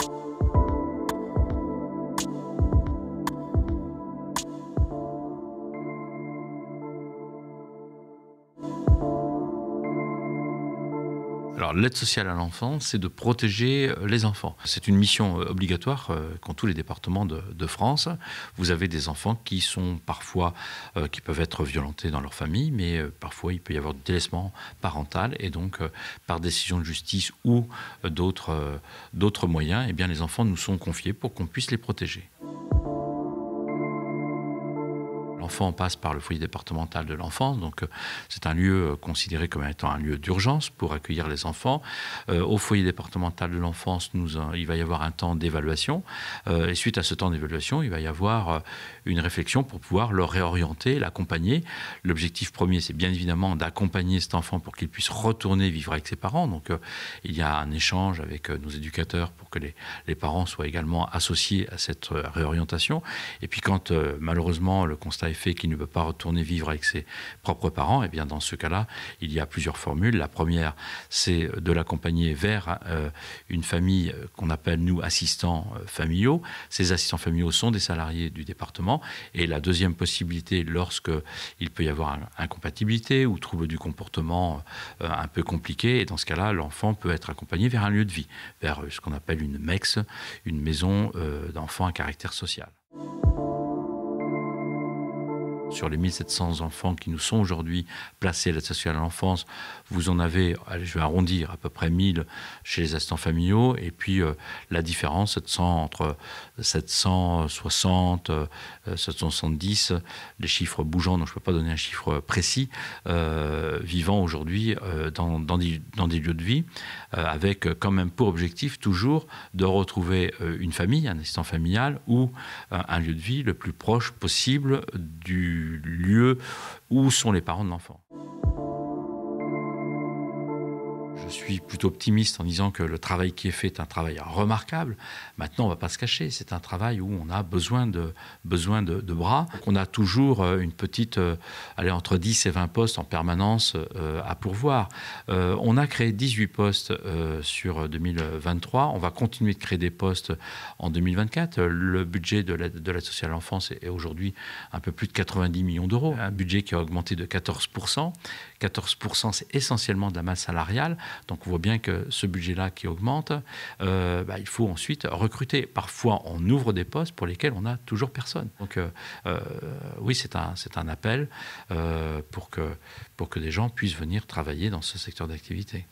you l'aide sociale à l'enfant, c'est de protéger euh, les enfants. C'est une mission euh, obligatoire euh, qu'ont tous les départements de, France. Vous avez des enfants qui sont parfois, qui peuvent être violentés dans leur famille, mais parfois il peut y avoir du délaissement parental et donc par décision de justice ou d'autres moyens, eh bien les enfants nous sont confiés pour qu'on puisse les protéger l'enfant passe par le foyer départemental de l'enfance. Donc, euh, c'est un lieu euh, considéré comme étant un lieu d'urgence pour accueillir les enfants. Euh, au foyer départemental de l'enfance, nous, il va y avoir un temps d'évaluation. et suite à ce temps d'évaluation, il va y avoir une réflexion pour pouvoir le réorienter, l'accompagner. L'objectif premier, c'est bien évidemment d'accompagner cet enfant pour qu'il puisse retourner vivre avec ses parents. Donc, il y a un échange avec nos éducateurs pour que les, les, parents soient également associés à cette réorientation. Et puis, quand malheureusement le constat fait qu'il ne peut pas retourner vivre avec ses propres parents, et eh bien dans ce cas-là, il y a plusieurs formules. La première, c'est de l'accompagner vers euh, une famille euh, qu'on appelle nous assistants euh, familiaux. Ces assistants familiaux sont des salariés du département. Et la deuxième possibilité, lorsque il peut y avoir incompatibilité ou trouble du comportement un peu compliqué, et dans ce cas-là, l'enfant peut être accompagné vers un lieu de vie, vers ce qu'on appelle une MEX, une maison d'enfants à caractère social. Sur les 1700 enfants qui nous sont aujourd'hui placés à l'aide sociale à l'enfance, vous en avez, je vais arrondir, à peu près 1000 chez les assistants familiaux. Et puis euh, la différence, 700, entre 760, 770, euh, les chiffres bougeants, donc je ne peux pas donner un chiffre précis, euh, vivant aujourd'hui euh, dans, des, lieux de vie, euh, avec quand même pour objectif toujours de retrouver euh, une famille, un assistant familial ou un lieu de vie le plus proche possible du lieu où sont les parents de l'enfant. je suis plutôt optimiste en disant que le travail qui est fait est un travail remarquable. Maintenant, on ne va pas se cacher, c'est un travail où on a besoin de, bras. on a toujours euh, une petite, euh, entre 10 et 20 postes en permanence euh, à pourvoir. on a créé 18 postes sur 2023. On va continuer de créer des postes en 2024. Le budget de l'aide la sociale enfance est aujourd'hui un peu plus de 90 millions d'euros. Un budget qui a augmenté de 14%. 14%, c'est essentiellement de la masse salariale. Donc on voit bien que ce budget-là qui augmente, euh, bah, il faut ensuite recruter. Parfois, on ouvre des postes pour lesquels on n'a toujours personne. Donc euh, euh, oui, c'est un, appel pour, que, pour que des gens puissent venir travailler dans ce secteur d'activité.